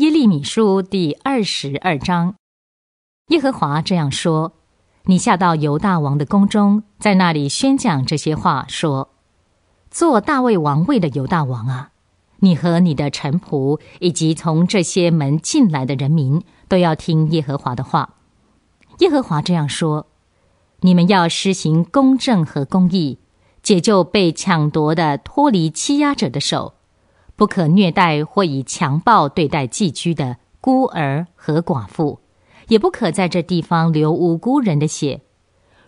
耶利米书第二十二章，耶和华这样说：“你下到犹大王的宫中，在那里宣讲这些话，说：‘坐大卫王位的犹大王啊，你和你的臣仆，以及从这些门进来的人民，都要听耶和华的话。’耶和华这样说：‘你们要施行公正和公义，解救被抢夺的，脱离欺压者的手。’”不可虐待或以强暴对待寄居的孤儿和寡妇，也不可在这地方流无辜人的血。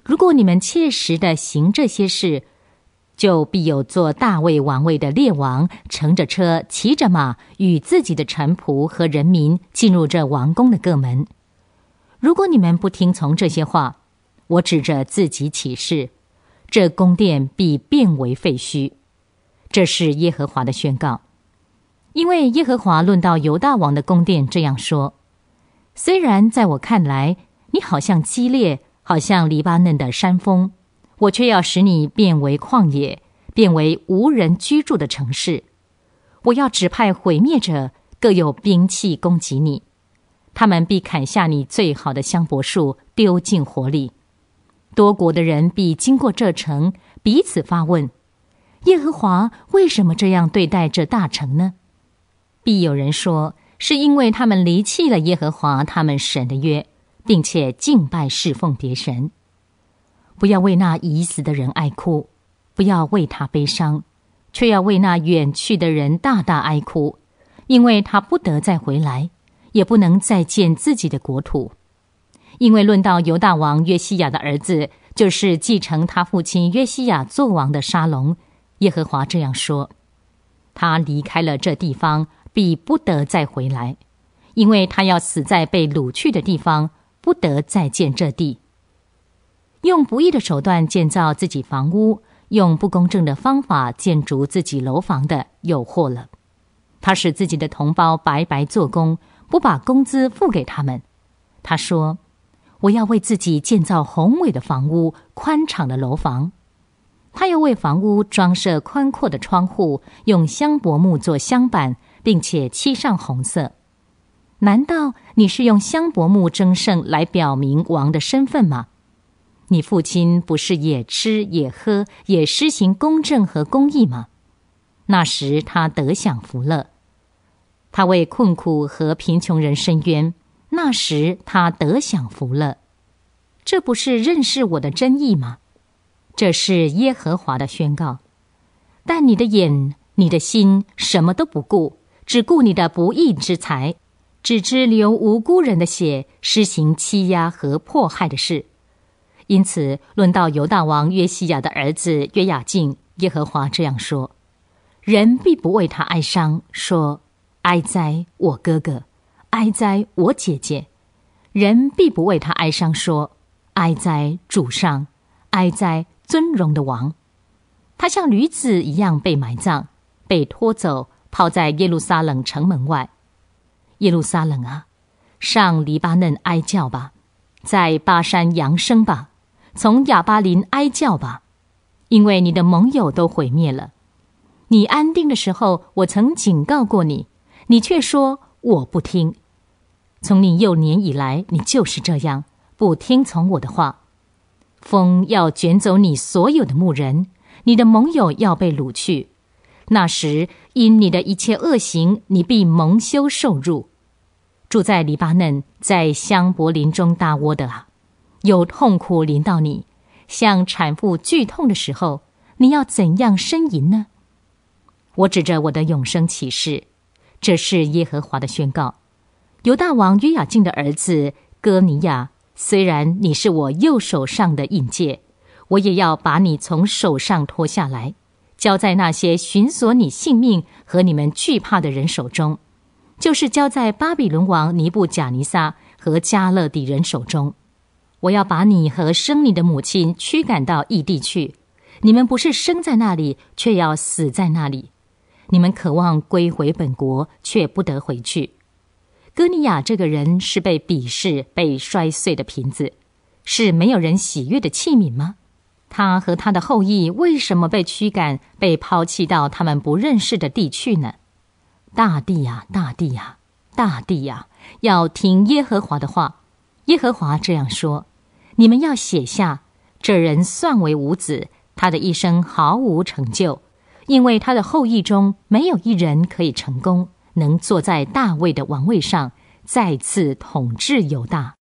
如果你们切实的行这些事，就必有坐大卫王位的列王，乘着车，骑着马，与自己的臣仆和人民进入这王宫的各门。如果你们不听从这些话，我指着自己起誓，这宫殿必变为废墟。这是耶和华的宣告。因为耶和华论到犹大王的宫殿这样说：“虽然在我看来，你好像激烈，好像黎巴嫩的山峰，我却要使你变为旷野，变为无人居住的城市。我要指派毁灭者，各有兵器攻击你。他们必砍下你最好的香柏树，丢进火里。多国的人必经过这城，彼此发问：耶和华为什么这样对待这大城呢？”必有人说，是因为他们离弃了耶和华他们神的约，并且敬拜侍奉别神。不要为那已死的人哀哭，不要为他悲伤，却要为那远去的人大大哀哭，因为他不得再回来，也不能再见自己的国土。因为论到犹大王约西亚的儿子，就是继承他父亲约西亚做王的沙龙，耶和华这样说：他离开了这地方。必不得再回来，因为他要死在被掳去的地方，不得再见这地。用不义的手段建造自己房屋，用不公正的方法建筑自己楼房的诱惑了。他使自己的同胞白白做工，不把工资付给他们。他说：“我要为自己建造宏伟的房屋，宽敞的楼房。”他又为房屋装设宽阔的窗户，用香柏木做香板。并且漆上红色，难道你是用香柏木争胜来表明王的身份吗？你父亲不是也吃也喝也施行公正和公义吗？那时他得享福乐，他为困苦和贫穷人伸冤，那时他得享福乐，这不是认识我的真意吗？这是耶和华的宣告，但你的眼、你的心什么都不顾。只顾你的不义之财，只知流无辜人的血，施行欺压和迫害的事。因此，论到犹大王约西亚的儿子约雅敬，耶和华这样说：人必不为他哀伤，说哀哉，我哥哥！哀哉，我姐姐！人必不为他哀伤，说哀哉，主上！哀哉，尊荣的王！他像驴子一样被埋葬，被拖走。抛在耶路撒冷城门外，耶路撒冷啊，上黎巴嫩哀叫吧，在巴山扬声吧，从亚巴林哀叫吧，因为你的盟友都毁灭了。你安定的时候，我曾警告过你，你却说我不听。从你幼年以来，你就是这样不听从我的话。风要卷走你所有的牧人，你的盟友要被掳去。那时，因你的一切恶行，你必蒙羞受辱。住在黎巴嫩，在香柏林中搭窝的啊，有痛苦临到你，像产妇剧痛的时候，你要怎样呻吟呢？我指着我的永生启示，这是耶和华的宣告。犹大王约雅敬的儿子哥尼亚，虽然你是我右手上的印戒，我也要把你从手上脱下来。交在那些寻索你性命和你们惧怕的人手中，就是交在巴比伦王尼布贾尼撒和加勒底人手中。我要把你和生你的母亲驱赶到异地去，你们不是生在那里，却要死在那里；你们渴望归回本国，却不得回去。哥尼雅这个人是被鄙视、被摔碎的瓶子，是没有人喜悦的器皿吗？他和他的后裔为什么被驱赶、被抛弃到他们不认识的地区呢？大地呀，大地呀，大地呀，要听耶和华的话。耶和华这样说：“你们要写下，这人算为无子，他的一生毫无成就，因为他的后裔中没有一人可以成功，能坐在大卫的王位上，再次统治犹大。”